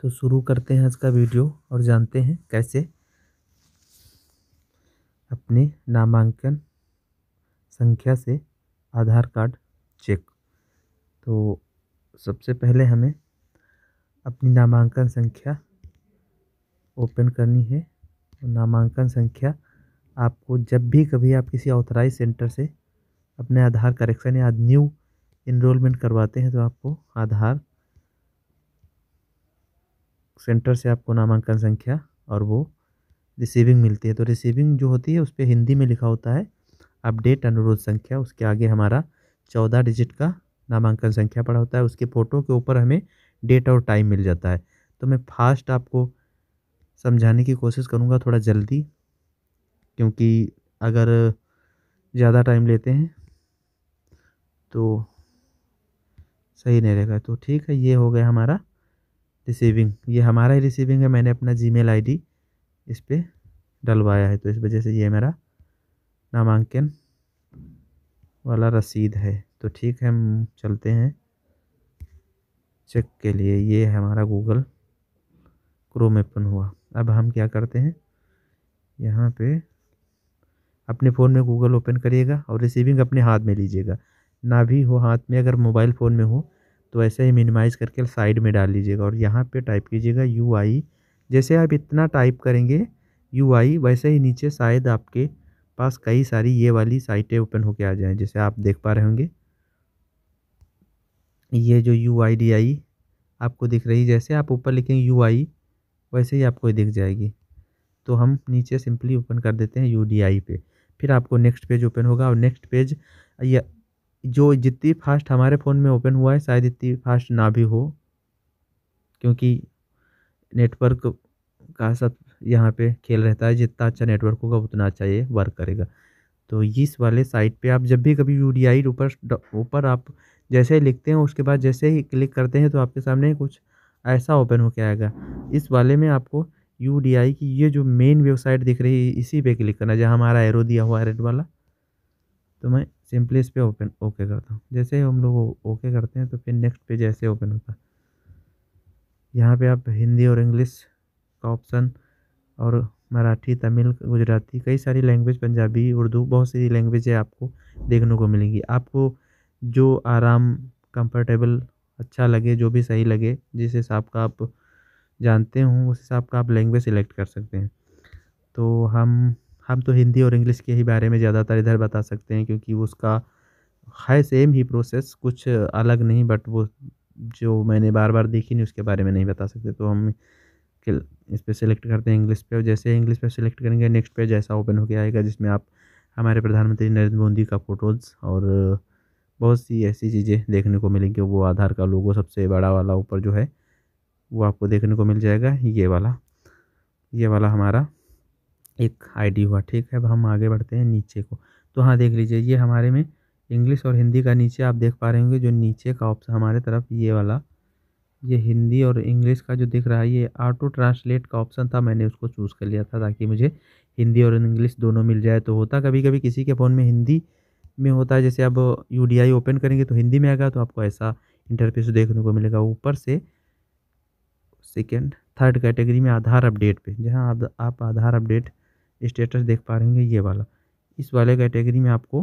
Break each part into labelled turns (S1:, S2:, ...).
S1: तो शुरू करते हैं आज का वीडियो और जानते हैं कैसे अपने नामांकन संख्या से आधार कार्ड चेक तो सबसे पहले हमें अपनी नामांकन संख्या ओपन करनी है तो नामांकन संख्या आपको जब भी कभी आप किसी ऑथराइज सेंटर से अपने आधार करेक्शन या न्यू इनरोलमेंट करवाते हैं तो आपको आधार सेंटर से आपको नामांकन संख्या और वो रिसीविंग मिलती है तो रिसीविंग जो होती है उस पर हिंदी में लिखा होता है अपडेट अनुरोध संख्या उसके आगे हमारा चौदह डिजिट का नामांकन संख्या पड़ा होता है उसके फ़ोटो के ऊपर हमें डेट और टाइम मिल जाता है तो मैं फास्ट आपको समझाने की कोशिश करूँगा थोड़ा जल्दी क्योंकि अगर ज़्यादा टाइम लेते हैं तो सही नहीं रहेगा तो ठीक है ये हो गया हमारा रिसीविंग ये हमारा ही रिसीविंग है मैंने अपना जी मेल इस पर डलवाया है तो इस वजह से ये मेरा नामांकन वाला रसीद है तो ठीक है हम चलते हैं चेक के लिए ये हमारा गूगल क्रोम ओपन हुआ अब हम क्या करते हैं यहाँ पे अपने फ़ोन में गूगल ओपन करिएगा और रिसीविंग अपने हाथ में लीजिएगा ना भी हो हाथ में अगर मोबाइल फ़ोन में हो तो ऐसे ही मिनिमाइज़ करके साइड में डाल लीजिएगा और यहाँ पे टाइप कीजिएगा यू आई जैसे आप इतना टाइप करेंगे यू आई वैसे ही नीचे शायद आपके पास कई सारी ये वाली साइटें ओपन होके आ जाएँ जैसे आप देख पा रहे होंगे ये जो यू आई डी आई आपको दिख रही जैसे आप ऊपर लिखेंगे यू आई वैसे ही आपको दिख जाएगी तो हम नीचे सिंपली ओपन कर देते हैं यू डी आई पे फिर आपको नेक्स्ट पेज ओपन होगा और नेक्स्ट पेज या जो जितनी फास्ट हमारे फ़ोन में ओपन हुआ है शायद इतनी फास्ट ना भी हो क्योंकि नेटवर्क का सब यहाँ पे खेल रहता है जितना अच्छा नेटवर्क होगा उतना अच्छा ये वर्क करेगा तो इस वाले साइट पे आप जब भी कभी यू डी आई ऊपर ऊपर आप जैसे ही लिखते हैं उसके बाद जैसे ही क्लिक करते हैं तो आपके सामने कुछ ऐसा ओपन हो के आएगा इस वाले में आपको यू डी आई की ये जो मेन वेबसाइट दिख रही है इसी पे क्लिक करना जहाँ हमारा एरो दिया हुआ है रेड वाला तो मैं सिंपली इस पर ओपन ओके करता हूँ जैसे ही हम लोग ओके करते हैं तो फिर नेक्स्ट पेज ऐसे ओपन होता है यहाँ पे आप हिंदी और इंग्लिश का ऑप्शन और मराठी तमिल गुजराती कई सारी लैंग्वेज पंजाबी उर्दू बहुत सारी लैंग्वेज है आपको देखने को मिलेंगी आपको जो आराम कंफर्टेबल अच्छा लगे जो भी सही लगे जिस हिसाब का आप जानते हो उस हिसाब का आप लैंग्वेज सिलेक्ट कर सकते हैं तो हम हम तो हिंदी और इंग्लिश के ही बारे में ज़्यादातर इधर बता सकते हैं क्योंकि उसका है सेम ही प्रोसेस कुछ अलग नहीं बट वो जो मैंने बार बार देखी नहीं उसके बारे में नहीं बता सकते तो हम इस पर सिलेक्ट करते हैं इंग्लिश पे और जैसे इंग्लिश पे सिलेक्ट करेंगे नेक्स्ट पेज ऐसा ओपन गया आएगा जिसमें आप हमारे प्रधानमंत्री नरेंद्र मोदी का फ़ोटोज़ और बहुत सी ऐसी चीज़ें देखने को मिलेंगी वो आधार का लोगो सबसे बड़ा वाला ऊपर जो है वो आपको देखने को मिल जाएगा ये वाला ये वाला हमारा एक आईडी हुआ ठीक है अब हम आगे बढ़ते हैं नीचे को तो हाँ देख लीजिए ये हमारे में इंग्लिश और हिंदी का नीचे आप देख पा रहे होंगे जो नीचे का ऑप्शन हमारे तरफ ये वाला ये हिंदी और इंग्लिश का जो दिख रहा है ये ऑटो ट्रांसलेट का ऑप्शन था मैंने उसको चूज़ कर लिया था ताकि मुझे हिंदी और इंग्लिश दोनों मिल जाए तो होता कभी कभी किसी के फ़ोन में हिंदी में होता है जैसे अब यू ओपन करेंगे तो हिंदी में आएगा तो आपको ऐसा इंटरफेस देखने को मिलेगा ऊपर से सेकेंड थर्ड कैटेगरी में आधार अपडेट पे जहाँ आप, आप आधार अपडेट स्टेटस देख पा रहे होंगे ये वाला इस वाले कैटेगरी में आपको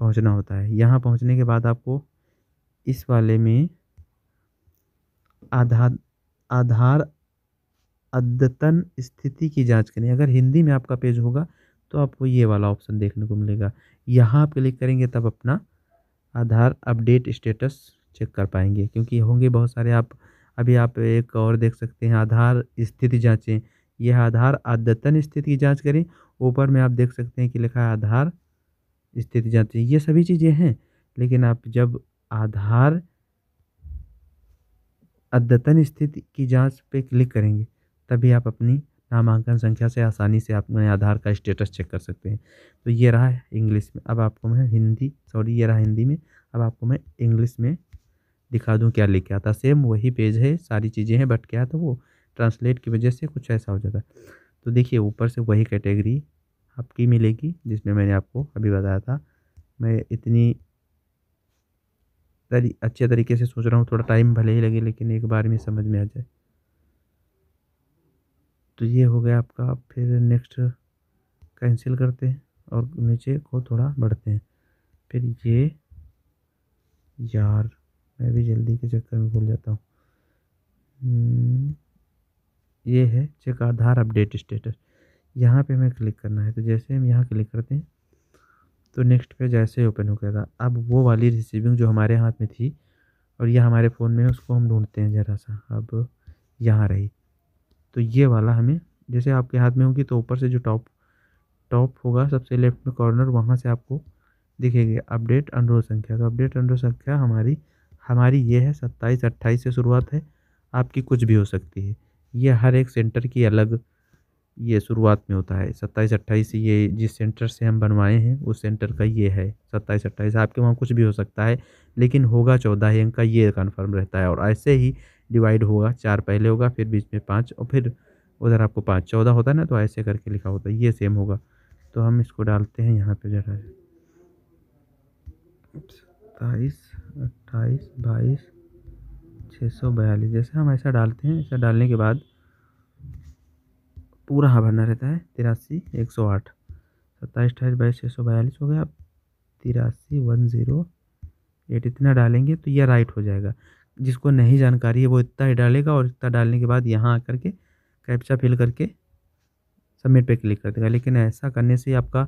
S1: पहुंचना होता है यहाँ पहुंचने के बाद आपको इस वाले में आधार आधार अद्यतन स्थिति की जांच करें अगर हिंदी में आपका पेज होगा तो आपको ये वाला ऑप्शन देखने को मिलेगा यहाँ आप क्लिक करेंगे तब अपना आधार अपडेट स्टेटस चेक कर पाएंगे क्योंकि होंगे बहुत सारे आप अभी आप एक और देख सकते हैं आधार स्थिति जाँचें यह आधार अद्यतन स्थिति की जाँच करें ऊपर में आप देख सकते हैं कि लिखा है आधार स्थिति जाँच ये सभी चीज़ें हैं लेकिन आप जब आधार अद्यतन स्थिति की जांच पे क्लिक करेंगे तभी आप अपनी नामांकन संख्या से आसानी से अपने आधार का स्टेटस चेक कर सकते हैं तो ये रहा है इंग्लिश में अब आपको मैं हिंदी सॉरी ये रहा हिंदी में अब आपको मैं इंग्लिश में दिखा दूँ क्या लिख के आता सेम वही पेज है सारी चीज़ें हैं बट क्या था वो ट्रांसलेट की वजह से कुछ ऐसा हो जाता है तो देखिए ऊपर से वही कैटेगरी आपकी मिलेगी जिसमें मैंने आपको अभी बताया था मैं इतनी तरी, अच्छे तरीके से सोच रहा हूँ थोड़ा टाइम भले ही लगे लेकिन एक बार में समझ में आ जाए तो ये हो गया आपका फिर नेक्स्ट कैंसिल करते हैं और नीचे को थोड़ा बढ़ते हैं फिर ये यार मैं भी जल्दी के चक्कर में भूल जाता हूँ हम्म। ये है चेक आधार अपडेट स्टेटस यहाँ पे हमें क्लिक करना है तो जैसे हम यहाँ क्लिक करते हैं तो नेक्स्ट पेज ऐसे ही ओपन हो गया था अब वो वाली रिसीविंग जो हमारे हाथ में थी और यह हमारे फ़ोन में है उसको हम ढूंढते हैं ज़रा सा अब यहाँ रही तो ये वाला हमें जैसे आपके हाथ में होगी तो ऊपर से जो टॉप टॉप होगा सबसे लेफ्ट में कॉर्नर वहाँ से आपको दिखेगी अपडेट अनुरोध संख्या तो अपडेट अनुरोध संख्या हमारी हमारी ये है सत्ताईस अट्ठाईस से शुरुआत है आपकी कुछ भी हो सकती है ये हर एक सेंटर की अलग ये शुरुआत में होता है सत्ताईस अट्ठाईस ये जिस सेंटर से हम बनवाए हैं उस सेंटर का ये है सत्ताईस अट्ठाईस आपके वहाँ कुछ भी हो सकता है लेकिन होगा चौदह ही अंक का ये कन्फर्म रहता है और ऐसे ही डिवाइड होगा चार पहले होगा फिर बीच में पाँच और फिर उधर आपको पाँच चौदह होता है ना तो ऐसे करके लिखा होता है ये सेम होगा तो हम इसको डालते हैं यहाँ पर जरा सत्ताईस अट्ठाईस बाईस छः सौ बयालीस जैसे हम ऐसा डालते हैं ऐसा डालने के बाद पूरा हाँ भरना रहता है तिरासी एक सौ आठ सत्ताईस अठाईस बाईस छः सौ बयालीस हो गया तिरासी वन ज़ीरो एट इतना डालेंगे तो यह राइट हो जाएगा जिसको नहीं जानकारी है वो इतना ही डालेगा और इतना डालने के बाद यहाँ आकर के कैप्चा फिल करके सबमिट पे क्लिक कर देगा लेकिन ऐसा करने से आपका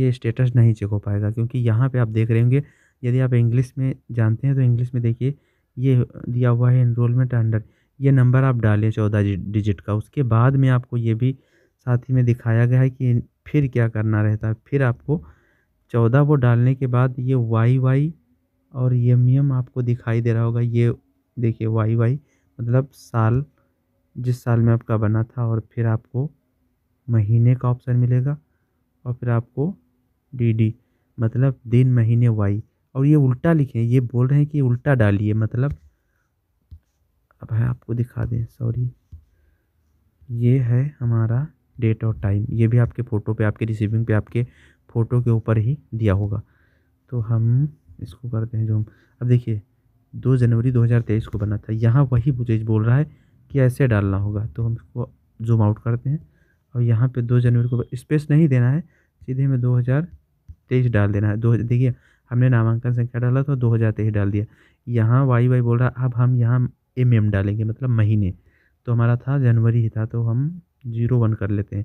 S1: ये स्टेटस नहीं चेक हो पाएगा क्योंकि यहाँ पे आप देख रहे होंगे यदि आप इंग्लिश में जानते हैं तो इंग्लिश में देखिए ये दिया हुआ है इनरोलमेंट अंडर ये नंबर आप डालें चौदह डिजिट का उसके बाद में आपको ये भी साथ ही में दिखाया गया है कि फिर क्या करना रहता है फिर आपको चौदह वो डालने के बाद ये वाई वाई और ये एम आपको दिखाई दे रहा होगा ये देखिए वाई वाई मतलब साल जिस साल में आपका बना था और फिर आपको महीने का ऑप्शन मिलेगा और फिर आपको डी डी मतलब दिन महीने वाई और ये उल्टा लिखे ये बोल रहे हैं कि उल्टा डालिए मतलब अब है आपको दिखा दें सॉरी ये है हमारा डेट और टाइम ये भी आपके फ़ोटो पे आपके रिसीविंग पे आपके फ़ोटो के ऊपर ही दिया होगा तो हम इसको करते हैं जो हम अब देखिए दो जनवरी 2023 को बना था यहाँ वही बुजेज बोल रहा है कि ऐसे डालना होगा तो हम इसको जूम आउट करते हैं और यहाँ पे दो जनवरी को स्पेस नहीं देना है सीधे में 2023 डाल देना है दो देखिए हमने नामांकन संख्या डाला तो दो हज़ार तेईस डाल दिया यहाँ वाई वाई बोल रहा अब हम यहाँ एम एम डालेंगे मतलब महीने तो हमारा था जनवरी ही था तो हम जीरो वन कर लेते हैं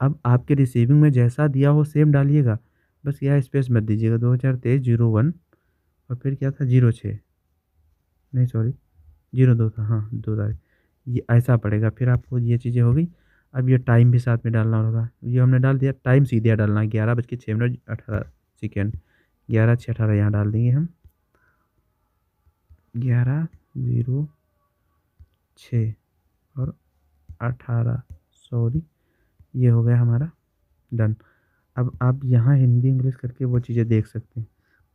S1: अब आपके रिसीविंग में जैसा दिया हो सेम डालिएगा बस यह स्पेस मत दीजिएगा दो हज़ार तेईस जीरो वन और फिर क्या था जीरो छः नहीं सॉरी जीरो दो था हाँ दो तारीख ये ऐसा पड़ेगा फिर आपको ये चीज़ें हो गई अब ये टाइम भी साथ में डालना होगा ये हमने डाल दिया टाइम सीधे डालना ग्यारह बज के छः मिनट अठारह सेकेंड ग्यारह छः अठारह यहाँ डाल देंगे हम ग्यारह ज़ीरो छ और अठारह सॉरी ये हो गया हमारा डन अब आप यहाँ हिंदी इंग्लिश करके वो चीज़ें देख सकते हैं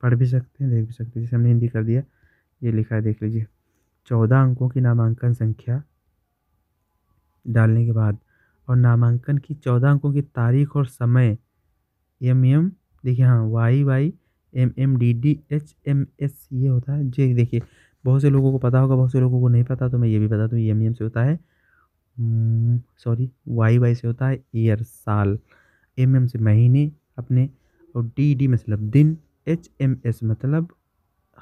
S1: पढ़ भी सकते हैं देख भी सकते हैं जैसे हमने हिंदी कर दिया ये लिखा है देख लीजिए चौदह अंकों की नामांकन संख्या डालने के बाद और नामांकन की चौदह अंकों की तारीख और समय एम एम देखिए हाँ Y Y M M D D H M S ये होता है जे देखिए बहुत से लोगों को पता होगा बहुत से लोगों को नहीं पता तो मैं ये भी बता दूँ एम एम से होता है सॉरी वाई वाई से होता है ईयर साल एम एम से महीने अपने और डी डी मतलब दिन एच एम एस मतलब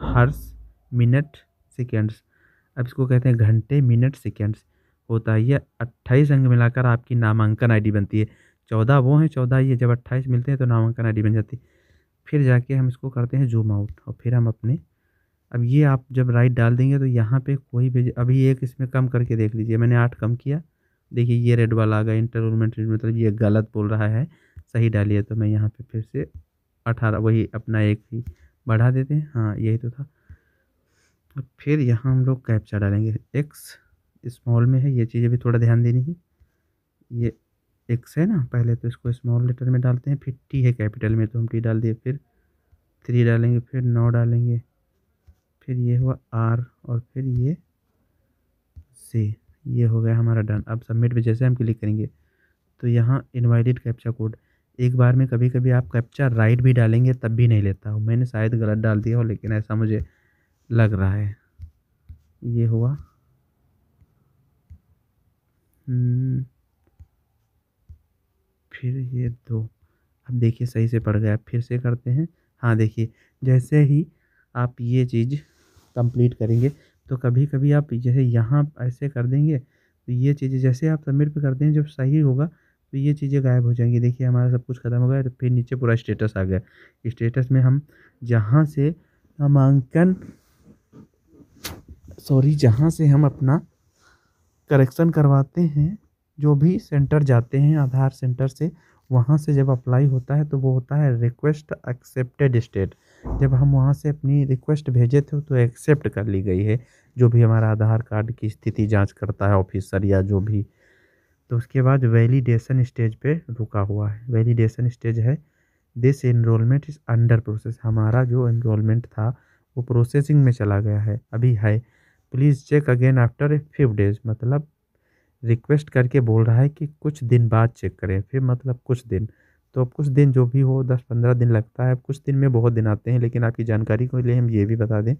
S1: हर्स मिनट सेकेंड्स अब इसको कहते हैं घंटे मिनट सेकेंड्स होता है यह अट्ठाईस अंक मिलाकर आपकी नामांकन आईडी बनती है चौदह वो हैं चौदह ये जब अट्ठाईस मिलते हैं तो नामांकन आईडी बन जाती है फिर जाके हम इसको करते हैं जूम आउट और फिर हम अपने अब ये आप जब राइट डाल देंगे तो यहाँ पे कोई भी अभी एक इसमें कम करके देख लीजिए मैंने आठ कम किया देखिए ये रेड वाला आ गया इंटरमेंट मतलब ये गलत बोल रहा है सही डालिए तो मैं यहाँ पे फिर से अठारह वही अपना एक ही बढ़ा देते हैं हाँ यही तो था और फिर यहाँ हम लोग कैप्चा डालेंगे एक्स स्मॉल में है ये चीज़ें भी थोड़ा ध्यान देनी है ये एक्स है ना पहले तो इसको स्मॉल लेटर में डालते हैं फिर टी है कैपिटल में तो हम टी डाल दिए फिर थ्री डालेंगे फिर नौ डालेंगे फिर ये हुआ आर और फिर ये सी ये हो गया हमारा डन अब सबमिट पे जैसे हम क्लिक करेंगे तो यहाँ इनवाइटेड कैप्चा कोड एक बार में कभी कभी आप कैप्चा राइट भी डालेंगे तब भी नहीं लेता हूँ मैंने शायद गलत डाल दिया हो लेकिन ऐसा मुझे लग रहा है ये हुआ हम्म, फिर ये दो अब देखिए सही से पड़ गया फिर से करते हैं हाँ देखिए जैसे ही आप ये चीज़ कंप्लीट करेंगे तो कभी कभी आप जैसे यहाँ ऐसे कर देंगे तो ये चीज़ें जैसे आप सबमिट पे करते हैं जब सही होगा तो ये चीज़ें गायब हो जाएंगी देखिए हमारा सब कुछ ख़त्म हो गया तो फिर नीचे पूरा स्टेटस आ गया स्टेटस में हम जहाँ से नामांकन सॉरी जहाँ से हम अपना करेक्शन करवाते हैं जो भी सेंटर जाते हैं आधार सेंटर से वहाँ से जब अप्लाई होता है तो वो होता है रिक्वेस्ट एक्सेप्टेड स्टेट जब हम वहाँ से अपनी रिक्वेस्ट भेजे थे तो एक्सेप्ट कर ली गई है जो भी हमारा आधार कार्ड की स्थिति जांच करता है ऑफिसर या जो भी तो उसके बाद वैलिडेशन स्टेज पे रुका हुआ है वैलिडेशन स्टेज है this enrolment is under process हमारा जो इनरोलमेंट था वो प्रोसेसिंग में चला गया है अभी है please check again after a days मतलब रिक्वेस्ट करके बोल रहा है कि कुछ दिन बाद चेक करें फिर मतलब कुछ दिन तो अब कुछ दिन जो भी हो दस पंद्रह दिन लगता है अब कुछ दिन में बहुत दिन आते हैं लेकिन आपकी जानकारी के लिए हम ये भी बता दें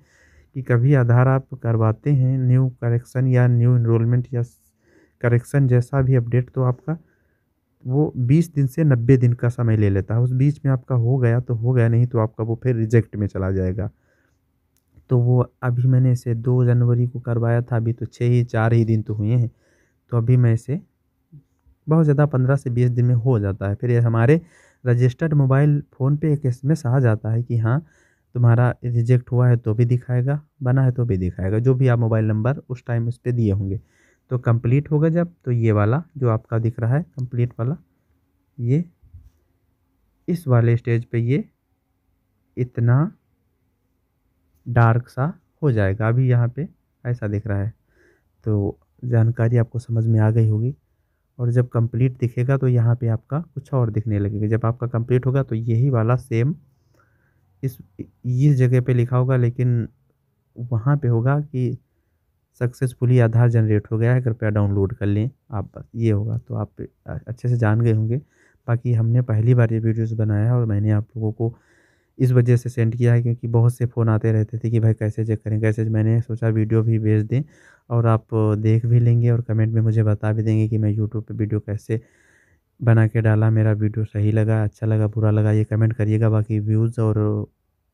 S1: कि कभी आधार आप करवाते हैं न्यू करेक्शन या न्यू इनरोलमेंट या करेक्शन जैसा भी अपडेट तो आपका वो बीस दिन से नब्बे दिन का समय ले लेता है उस बीच में आपका हो गया तो हो गया नहीं तो आपका वो फिर रिजेक्ट में चला जाएगा तो वो अभी मैंने इसे दो जनवरी को करवाया था अभी तो छः ही चार ही दिन तो हुए हैं तो अभी मैं इसे बहुत ज़्यादा पंद्रह से बीस दिन में हो जाता है फिर ये हमारे रजिस्टर्ड मोबाइल फ़ोन पे एक एस आ जाता है कि हाँ तुम्हारा रिजेक्ट हुआ है तो भी दिखाएगा बना है तो भी दिखाएगा जो भी आप मोबाइल नंबर उस टाइम उस पर दिए होंगे तो कंप्लीट होगा जब तो ये वाला जो आपका दिख रहा है कंप्लीट वाला ये इस वाले स्टेज पे ये इतना डार्क सा हो जाएगा अभी यहाँ पे ऐसा दिख रहा है तो जानकारी आपको समझ में आ गई होगी और जब कंप्लीट दिखेगा तो यहाँ पे आपका कुछ और दिखने लगेगा जब आपका कंप्लीट होगा तो यही वाला सेम इस इस जगह पे लिखा होगा लेकिन वहाँ पे होगा कि सक्सेसफुली आधार जनरेट हो गया है कृपया डाउनलोड कर लें आप बस ये होगा तो आप अच्छे से जान गए होंगे बाकी हमने पहली बार ये वीडियोज़ बनाया है और मैंने आप लोगों को इस वजह से सेंड किया है क्योंकि बहुत से फ़ोन आते रहते थे कि भाई कैसे चेक करें कैसे मैंने सोचा वीडियो भी भेज दें और आप देख भी लेंगे और कमेंट में मुझे बता भी देंगे कि मैं यूट्यूब पे वीडियो कैसे बना के डाला मेरा वीडियो सही लगा अच्छा लगा बुरा लगा ये कमेंट करिएगा बाकी व्यूज़ और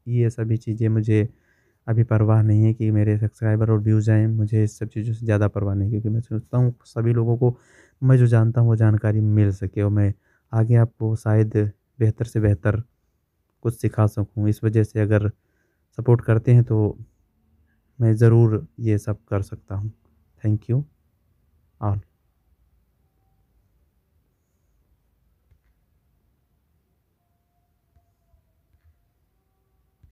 S1: ये सभी चीज़ें मुझे अभी परवाह नहीं है कि मेरे सब्सक्राइबर और व्यूज़ आएँ मुझे इस सब चीज़ों से ज़्यादा परवाह नहीं क्योंकि मैं सोचता हूँ सभी लोगों को मैं जो जानता हूँ वो जानकारी मिल सके और मैं आगे आपको शायद बेहतर से बेहतर कुछ सिखा सकूँ इस वजह से अगर सपोर्ट करते हैं तो मैं ज़रूर ये सब कर सकता हूँ थैंक यू ऑल